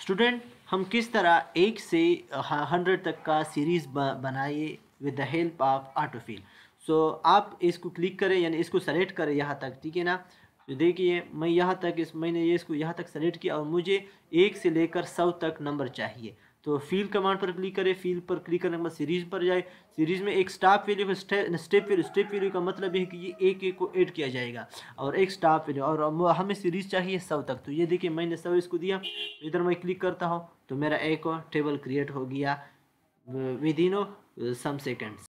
student हम किस तरह एक से हंड्रेड तक का सीरीज़ बनाइए with the help of autofill so आप इसको क्लिक करें यानी इसको सेलेक्ट करें यहाँ तक ठीक है ना तो देखिए मैं यहाँ तक इस मैंने ये इसको यहाँ तक सेलेक्ट किया और मुझे एक से लेकर सौ तक नंबर चाहिए तो फील कमांड पर क्लिक करें फील पर क्लिक करने के बाद सीरीज पर जाए सीरीज में एक stop value step value step value का मतलब ये है कि ये एक एक को ऐड किया जाएगा और एक स्टाफ वैल्यू और हमें सीरीज चाहिए सौ तक तो ये देखिए मैंने सौ इसको दिया इधर मैं क्लिक करता हूँ तो मेरा एक और टेबल क्रिएट हो गया विद इन सम सेकेंड्स